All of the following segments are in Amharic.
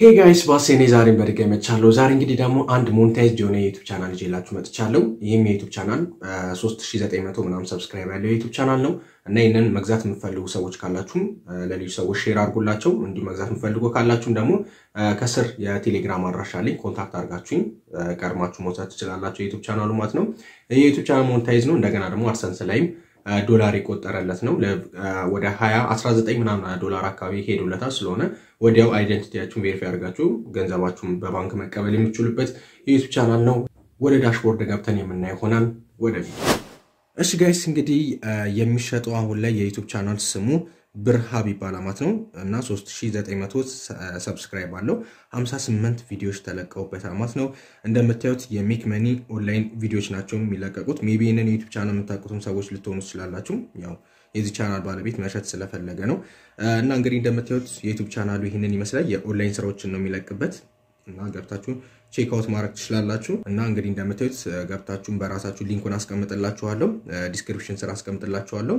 ሄ ጋይስ ባሴ እኔ ዛሬን በድጋሚ መጥቻለሁ። ዛሬ እንግዲህ ደግሞ አንድ ሞኔታይዝድ የሆነ የዩቱብ ቻናል ይዤላችሁ መጥቻለሁ። ይህም የዩቱብ ቻናል 3900 ምናምን ሰብስክራይብ ያለው የዩቱብ ቻናል ነው እና ይህንን መግዛት የምትፈልጉ ሰዎች ካላችሁም ለልዩ ሰዎች ሼር አድርጎላቸው፣ እንዲሁ መግዛት የምትፈልጉ ካላችሁም ደግሞ ከስር የቴሌግራም አድራሻ አለኝ፣ ኮንታክት አድርጋችሁኝ ቀድማችሁ መውሰድ ትችላላችሁ። የዩቱብ ቻናሉ ማለት ነው። የዩቱብ ቻናል ሞኔታይዝ ነው። እንደገና ደግሞ አድሰንስ ላይም ዶላር የቆጠረለት ነው። ወደ 19 ምናምን ዶላር አካባቢ ሄዶለታል። ስለሆነ ወዲያው አይደንቲቲያችሁን ቬሪፋይ አድርጋችሁ ገንዘባችሁን በባንክ መቀበል የሚችሉበት የዩቱብ ቻናል ነው። ወደ ዳሽቦርድ ገብተን የምናይ ይሆናል። ወደፊት። እሺ ጋይስ እንግዲህ የሚሸጠው አሁን ላይ የዩቱብ ቻናል ስሙ ብርሃብ ይባላል ማለት ነው እና 3900 ሰብስክራይብ አለው 58 ቪዲዮዎች ተለቀውበታል ማለት ነው። እንደምታዩት የሜክ መኒ ኦንላይን ቪዲዮዎች ናቸው የሚለቀቁት። ሜቢ ይህንን ዩቱብ ቻናል የምታውቁትም ሰዎች ልትሆኑ ትችላላችሁ። ያው የዚህ ቻናል ባለቤት መሸት ስለፈለገ ነው እና እንግዲህ እንደምታዩት የዩቱብ ቻናሉ ይህንን ይመስላል። የኦንላይን ስራዎችን ነው የሚለቅበት እና ገብታችሁ ቼክ አውት ማድረግ ትችላላችሁ። እና እንግዲህ እንደምታዩት ገብታችሁን በራሳችሁ ሊንኩን አስቀምጥላችኋለሁ፣ ዲስክሪፕሽን ስራ አስቀምጥላችኋለሁ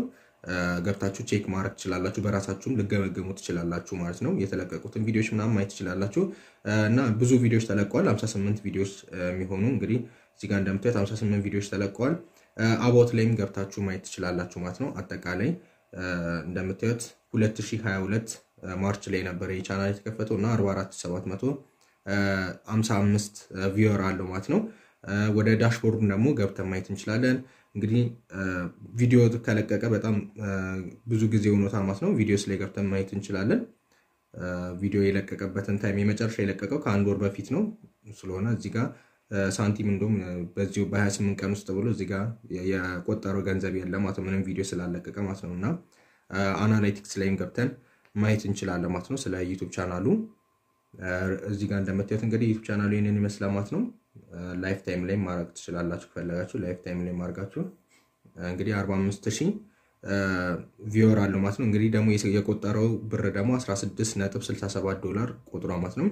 ገብታችሁ ቼክ ማድረግ ትችላላችሁ። በራሳችሁም ልገመገሙ ትችላላችሁ ማለት ነው። የተለቀቁትን ቪዲዮዎች ምናምን ማየት ትችላላችሁ እና ብዙ ቪዲዮዎች ተለቀዋል። 58 ቪዲዮዎች የሚሆኑ እንግዲህ እዚህ ጋር እንደምታዩት 58 ቪዲዮዎች ተለቀዋል። አባውት ላይም ገብታችሁ ማየት ትችላላችሁ ማለት ነው። አጠቃላይ እንደምታዩት 2022 ማርች ላይ ነበረ የቻናል የተከፈተው እና 44755 ቪወር አለው ማለት ነው። ወደ ዳሽቦርዱ ደግሞ ገብተን ማየት እንችላለን። እንግዲህ ቪዲዮ ከለቀቀ በጣም ብዙ ጊዜ ሆኖታል ማለት ነው። ቪዲዮ ስላይ ገብተን ማየት እንችላለን። ቪዲዮ የለቀቀበትን ታይም የመጨረሻ የለቀቀው ከአንድ ወር በፊት ነው። ስለሆነ እዚህ ጋር ሳንቲም እንደውም በዚሁ በ28 ቀን ውስጥ ብሎ እዚህ ጋር የቆጠረው ገንዘብ የለ ማለት ምንም ቪዲዮ ስላለቀቀ ማለት ነው። እና አናላይቲክስ ላይም ገብተን ማየት እንችላለን ማለት ነው። ስለ ዩቱብ ቻናሉ እዚህ ጋር እንደምታዩት እንግዲህ ዩቱብ ቻናሉ ይህንን ይመስላል ማለት ነው። ላይፍ ታይም ላይ ማድረግ ትችላላችሁ። ከፈለጋችሁ ላይፍ ታይም ላይ ማድረጋችሁ እንግዲህ 45 ሺህ ቪወር አለው ማለት ነው። እንግዲህ ደግሞ የቆጠረው ብር ደግሞ 16.67 ዶላር ቁጥሯ ማለት ነው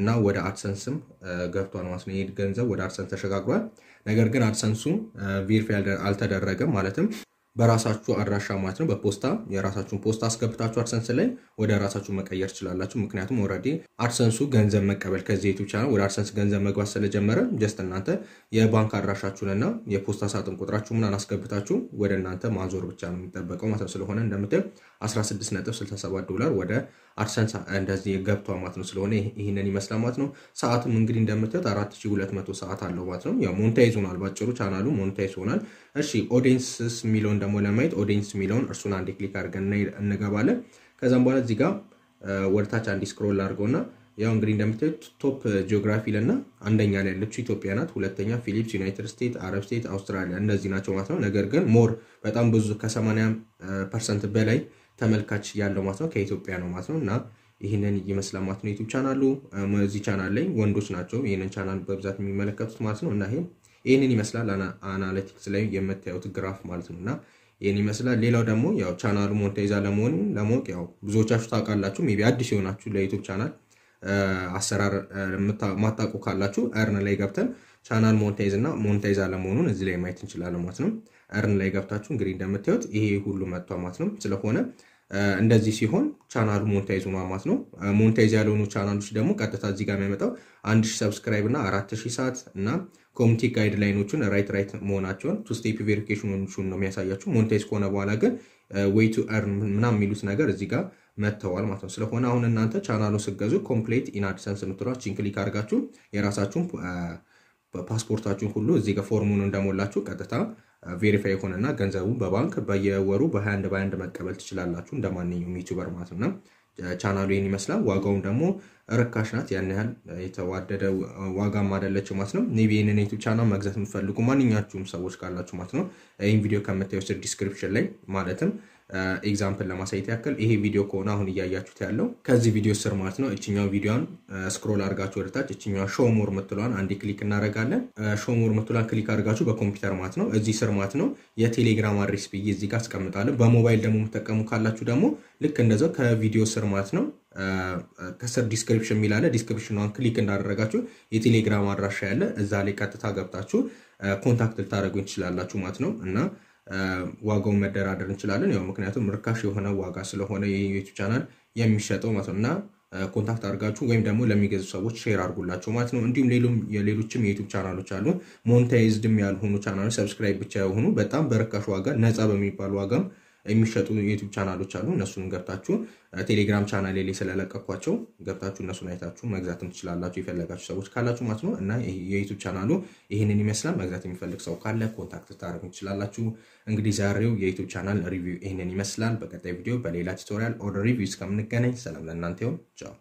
እና ወደ አድሰንስም ገብቷል ማለት ነው። ይሄ ገንዘብ ወደ አድሰንስ ተሸጋግሯል። ነገር ግን አድሰንሱ ቬሪፋይ አልተደረገም ማለትም በራሳችሁ አድራሻ ማለት ነው። በፖስታ የራሳችሁን ፖስታ አስገብታችሁ አድሰንስ ላይ ወደ ራሳችሁ መቀየር ትችላላችሁ። ምክንያቱም ኦልሬዲ አድሰንሱ ገንዘብ መቀበል ከዚህ ዩቲዩብ ቻናል ወደ አድሰንስ ገንዘብ መግባት ስለጀመረ ጀስት እናንተ የባንክ አድራሻችሁንና የፖስታ ሳጥን ቁጥራችሁ ምናን አስገብታችሁ ወደ እናንተ ማዞር ብቻ ነው የሚጠበቀው ማለት ነው። ስለሆነ እንደምትል 16.67 ዶላር ወደ አድሰንስ እንደዚህ ገብቷ ማለት ነው። ስለሆነ ይህንን ይመስላል ማለት ነው። ሰዓትም እንግዲህ እንደምትል 4200 ሰዓት አለው ማለት ነው። ያው ሞኔታይዝ ሆናል፣ ባጭሩ ቻናሉ ሞኔታይዝ ሆናል። እሺ ኦዲንስስ የሚለውን ደግሞ ለማየት ኦዲንስ የሚለውን እርሱን አንድ ክሊክ አድርገን እንገባለን። ከዛም በኋላ እዚህ ጋር ወደታች አንድ ስክሮል አድርገውና ያው እንግዲህ እንደምታዩት ቶፕ ጂኦግራፊ ልና አንደኛ ላይ ያለችው ኢትዮጵያ ናት። ሁለተኛ ፊሊፕስ፣ ዩናይትድ ስቴት፣ አረብ ስቴት፣ አውስትራሊያ እነዚህ ናቸው ማለት ነው። ነገር ግን ሞር በጣም ብዙ ከ80 ፐርሰንት በላይ ተመልካች ያለው ማለት ነው ከኢትዮጵያ ነው ማለት ነው። እና ይህንን ይመስላል ማለት ነው ዩቱብ ቻናሉ። እዚህ ቻናል ላይ ወንዶች ናቸው ይህንን ቻናል በብዛት የሚመለከቱት ማለት ነው እና ይሄ ይህንን ይመስላል አናሊቲክስ ላይ የምታዩት ግራፍ ማለት ነው እና ይህን ይመስላል። ሌላው ደግሞ ያው ቻናሉ ሞኔታይዝ አለመሆኑ ለማወቅ ያው ብዙዎቻችሁ ታውቃላችሁ። ሜይ ቢ አዲስ የሆናችሁ ለዩቱብ ቻናል አሰራር ማታውቁ ካላችሁ እርን ላይ ገብተን ቻናል ሞኔታይዝ እና ሞኔታይዝ አለመሆኑን እዚህ ላይ ማየት እንችላለን ማለት ነው። እርን ላይ ገብታችሁ እንግዲህ እንደምታዩት ይሄ ሁሉ መጥቷል ማለት ነው። ስለሆነ እንደዚህ ሲሆን ቻናሉ ሞኔታይዝ ሆኗል ማለት ነው። ሞኔታይዝ ያልሆኑ ቻናሎች ደግሞ ቀጥታ እዚህ ጋር የሚያመጣው አንድ ሺህ ሰብስክራይብ እና አራት ሺህ ሰዓት እና ኮሚኒቲ ጋይድላይኖቹን ራይት ራይት መሆናቸውን ቱ ስቴፕ ቬሪፊኬሽኖቹን ነው የሚያሳያችሁ። ሞኔታይዝ ከሆነ በኋላ ግን ወይ ቱ ኤርን ምናምን የሚሉት ነገር እዚህ ጋር መጥተዋል ማለት ነው። ስለሆነ አሁን እናንተ ቻናሉ ስገዙ ኮምፕሌት ኢንአድሰንስ የምትሏት ቺን ክሊክ አድርጋችሁ የራሳችሁን ፓስፖርታችሁን ሁሉ እዚህ ጋር ፎርሙን እንደሞላችሁ ቀጥታ ቬሪፋይ የሆነና ገንዘቡን በባንክ በየወሩ በሀያ አንድ በሀያ አንድ መቀበል ትችላላችሁ እንደማንኛውም ዩቱበር ማለት ነው። ቻናሉ ይህን ይመስላል። ዋጋውም ደግሞ ርካሽ ናት። ያን ያህል የተዋደደ ዋጋም አይደለችው ማለት ነው። ኒቪ ይህንን ዩቱብ ቻናል መግዛት የምትፈልጉ ማንኛችሁም ሰዎች ካላችሁ ማለት ነው ይህን ቪዲዮ ከምታዩት ዲስክሪፕሽን ላይ ማለትም ኤግዛምፕል ለማሳየት ያክል ይሄ ቪዲዮ ከሆነ አሁን እያያችሁት ያለው ከዚህ ቪዲዮ ስር ማለት ነው። እችኛው ቪዲዮን ስክሮል አድርጋችሁ ወደታች እችኛዋ ሾሞር ምትሏን አንድ ክሊክ እናደርጋለን። ሾሞር ምትሏን ክሊክ አድርጋችሁ በኮምፒውተር ማለት ነው እዚህ ስር ማለት ነው የቴሌግራም አድሬስ ብዬ እዚህ ጋር አስቀምጣለን። በሞባይል ደግሞ የምትጠቀሙ ካላችሁ ደግሞ ልክ እንደዛው ከቪዲዮ ስር ማለት ነው ከስር ዲስክሪፕሽን የሚላለ ዲስክሪፕሽኗን ክሊክ እንዳደረጋችሁ የቴሌግራም አድራሻ ያለ እዛ ላይ ቀጥታ ገብታችሁ ኮንታክት ልታደረጉኝ ትችላላችሁ ማለት ነው እና ዋጋውን መደራደር እንችላለን። ያው ምክንያቱም ርካሽ የሆነ ዋጋ ስለሆነ የዩቱብ ቻናል የሚሸጠው ማለት ነው እና ኮንታክት አድርጋችሁ ወይም ደግሞ ለሚገዙ ሰዎች ሼር አድርጉላቸው ማለት ነው። እንዲሁም ሌሎችም የዩቱብ ቻናሎች አሉ። ሞኔታይዝድም ያልሆኑ ቻናሎች ሰብስክራይብ ብቻ የሆኑ በጣም በርካሽ ዋጋ ነፃ በሚባል ዋጋም የሚሸጡ ዩቱብ ቻናሎች አሉ። እነሱን ገብታችሁ ቴሌግራም ቻናል ላይ ስለለቀኳቸው ገብታችሁ እነሱን አይታችሁ መግዛትም ትችላላችሁ፣ የፈለጋችሁ ሰዎች ካላችሁ ማለት ነው። እና የዩቱብ ቻናሉ ይህንን ይመስላል። መግዛት የሚፈልግ ሰው ካለ ኮንታክት ታደርጉ ትችላላችሁ። እንግዲህ ዛሬው የዩቱብ ቻናል ሪቪው ይህንን ይመስላል። በቀጣይ ቪዲዮ በሌላ ቱቶሪያል ኦር ሪቪው እስከምንገናኝ ሰላም ለእናንተ ይሁን። ቻው